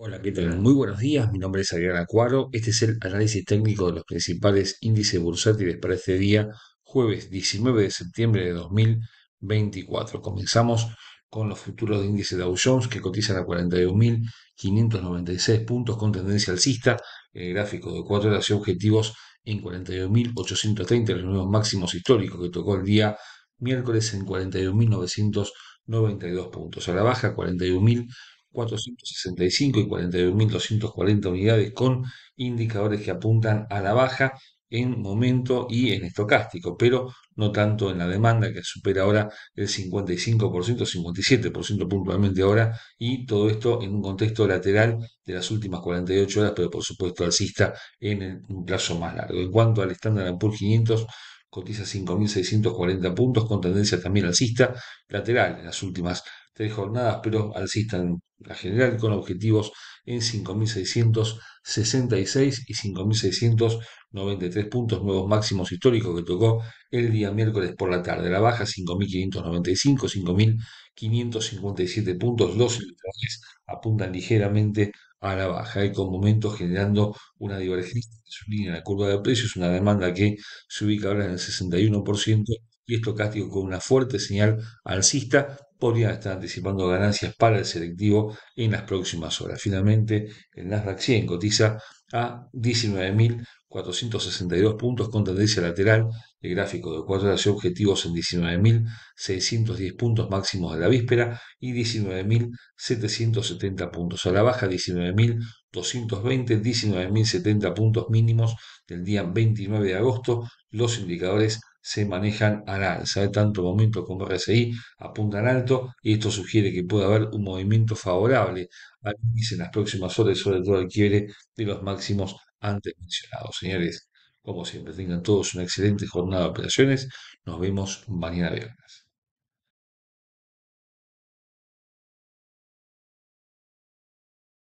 Hola, ¿qué tal? Muy buenos días, mi nombre es Adrián Cuaro. este es el análisis técnico de los principales índices bursátiles para este día, jueves 19 de septiembre de 2024. Comenzamos con los futuros de índice Dow Jones que cotizan a 41.596 puntos con tendencia alcista, el gráfico de 4 horas y objetivos en 41.830, los nuevos máximos históricos que tocó el día miércoles en 41.992 puntos, a la baja 41.000 465 y 41.240 unidades con indicadores que apuntan a la baja en momento y en estocástico, pero no tanto en la demanda que supera ahora el 55%, 57% puntualmente ahora, y todo esto en un contexto lateral de las últimas 48 horas, pero por supuesto alcista en un plazo más largo. En cuanto al estándar Ampul 500, cotiza 5.640 puntos con tendencia también alcista lateral en las últimas tres jornadas, pero alcista en la general con objetivos en 5.666 y 5.693 puntos, nuevos máximos históricos que tocó el día miércoles por la tarde. La baja 5.595, 5.557 puntos, los electorales apuntan ligeramente a la baja y con momentos generando una divergencia en su línea en la curva de precios, una demanda que se ubica ahora en el 61% y esto casi con una fuerte señal alcista podría estar anticipando ganancias para el selectivo en las próximas horas. Finalmente, el Nasdaq 100 cotiza a 19.462 puntos con tendencia lateral. El gráfico de 4 horas y objetivos en 19.610 puntos máximos de la víspera y 19.770 puntos. A la baja 19.220, 19.070 puntos mínimos del día 29 de agosto. Los indicadores se manejan al alza, tanto momento como RSI apuntan alto y esto sugiere que puede haber un movimiento favorable al en las próximas horas, sobre todo el quiebre de los máximos antes mencionados. Señores, como siempre, tengan todos una excelente jornada de operaciones. Nos vemos mañana viernes.